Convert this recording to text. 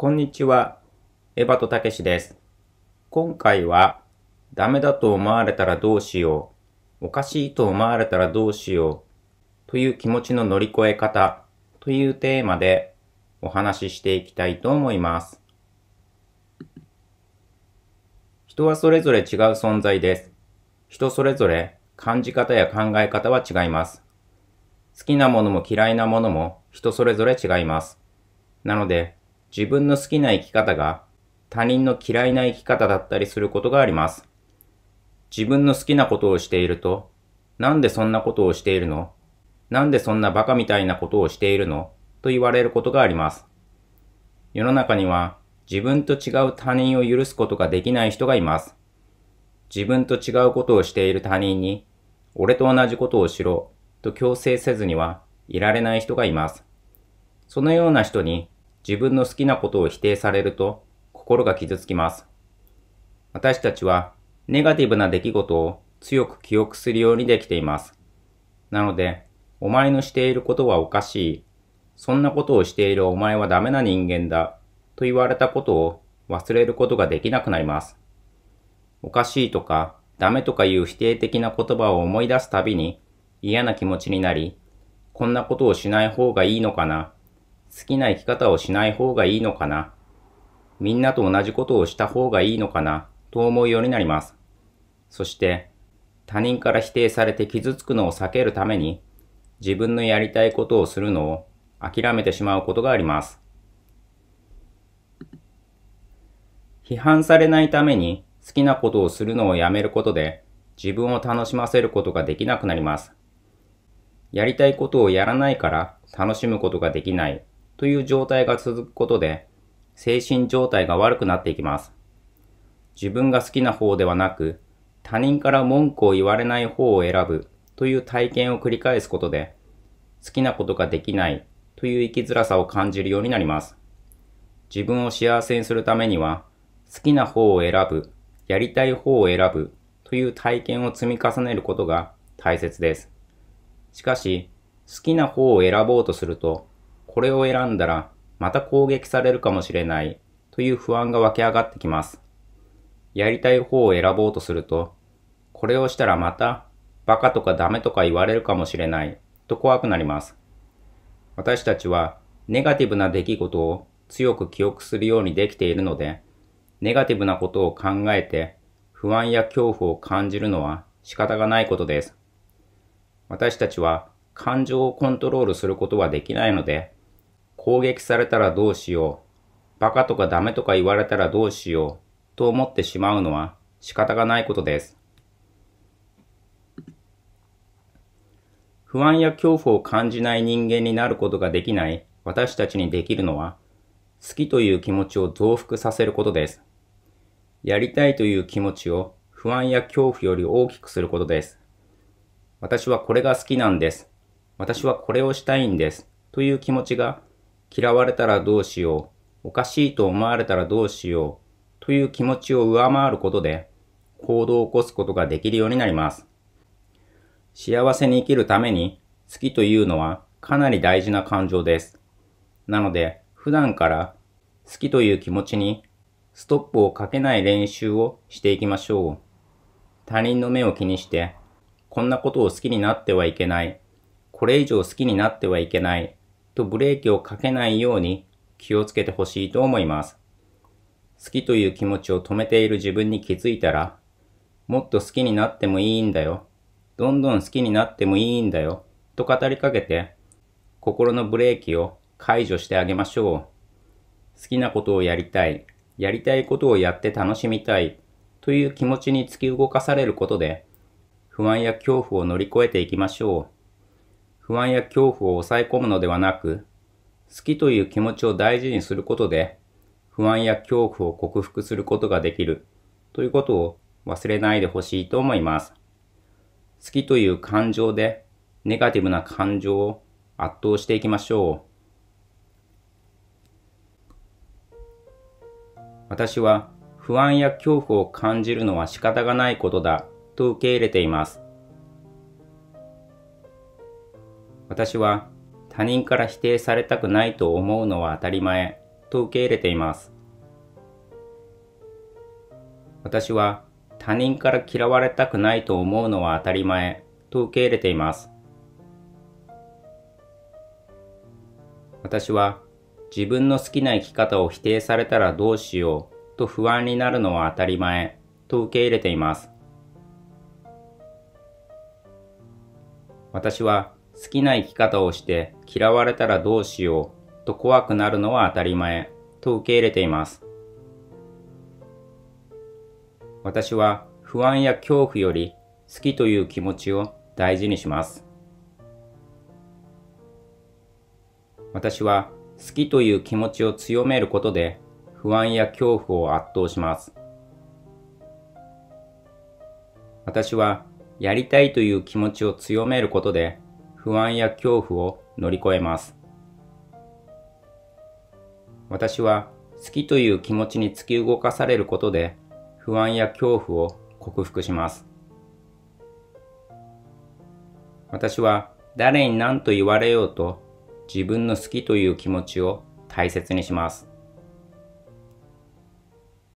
こんにちは。エバとたけしです。今回は、ダメだと思われたらどうしよう。おかしいと思われたらどうしよう。という気持ちの乗り越え方というテーマでお話ししていきたいと思います。人はそれぞれ違う存在です。人それぞれ感じ方や考え方は違います。好きなものも嫌いなものも人それぞれ違います。なので、自分の好きな生き方が他人の嫌いな生き方だったりすることがあります。自分の好きなことをしていると、なんでそんなことをしているのなんでそんなバカみたいなことをしているのと言われることがあります。世の中には自分と違う他人を許すことができない人がいます。自分と違うことをしている他人に、俺と同じことをしろと強制せずにはいられない人がいます。そのような人に自分の好きなことを否定されると心が傷つきます。私たちはネガティブな出来事を強く記憶するようにできています。なので、お前のしていることはおかしい。そんなことをしているお前はダメな人間だ。と言われたことを忘れることができなくなります。おかしいとかダメとかいう否定的な言葉を思い出すたびに嫌な気持ちになり、こんなことをしない方がいいのかな好きな生き方をしない方がいいのかなみんなと同じことをした方がいいのかなと思うようになります。そして、他人から否定されて傷つくのを避けるために、自分のやりたいことをするのを諦めてしまうことがあります。批判されないために好きなことをするのをやめることで自分を楽しませることができなくなります。やりたいことをやらないから楽しむことができないという状態が続くことで、精神状態が悪くなっていきます。自分が好きな方ではなく、他人から文句を言われない方を選ぶという体験を繰り返すことで、好きなことができないという生きづらさを感じるようになります。自分を幸せにするためには、好きな方を選ぶ、やりたい方を選ぶという体験を積み重ねることが大切です。しかし、好きな方を選ぼうとすると、これを選んだらまた攻撃されるかもしれないという不安が湧き上がってきます。やりたい方を選ぼうとすると、これをしたらまたバカとかダメとか言われるかもしれないと怖くなります。私たちはネガティブな出来事を強く記憶するようにできているので、ネガティブなことを考えて不安や恐怖を感じるのは仕方がないことです。私たちは感情をコントロールすることはできないので、攻撃されたらどうしよう、バカとかダメとか言われたらどうしようと思ってしまうのは仕方がないことです。不安や恐怖を感じない人間になることができない私たちにできるのは、好きという気持ちを増幅させることです。やりたいという気持ちを不安や恐怖より大きくすることです。私はこれが好きなんです。私はこれをしたいんです。という気持ちが嫌われたらどうしよう、おかしいと思われたらどうしようという気持ちを上回ることで行動を起こすことができるようになります。幸せに生きるために好きというのはかなり大事な感情です。なので普段から好きという気持ちにストップをかけない練習をしていきましょう。他人の目を気にして、こんなことを好きになってはいけない。これ以上好きになってはいけない。とブレーキをかけないように気をつけてほしいと思います。好きという気持ちを止めている自分に気づいたら、もっと好きになってもいいんだよ。どんどん好きになってもいいんだよ。と語りかけて、心のブレーキを解除してあげましょう。好きなことをやりたい。やりたいことをやって楽しみたい。という気持ちに突き動かされることで、不安や恐怖を乗り越えていきましょう。不安や恐怖を抑え込むのではなく、好きという気持ちを大事にすることで、不安や恐怖を克服することができるということを忘れないでほしいと思います。好きという感情でネガティブな感情を圧倒していきましょう。私は不安や恐怖を感じるのは仕方がないことだと受け入れています。私は他人から否定されたくないと思うのは当たり前と受け入れています。私は他人から嫌われたくないと思うのは当たり前と受け入れています。私は自分の好きな生き方を否定されたらどうしようと不安になるのは当たり前と受け入れています。私は好きな生き方をして嫌われたらどうしようと怖くなるのは当たり前と受け入れています。私は不安や恐怖より好きという気持ちを大事にします。私は好きという気持ちを強めることで不安や恐怖を圧倒します。私はやりたいという気持ちを強めることで不安や恐怖を乗り越えます。私は好きという気持ちに突き動かされることで不安や恐怖を克服します。私は誰に何と言われようと自分の好きという気持ちを大切にします。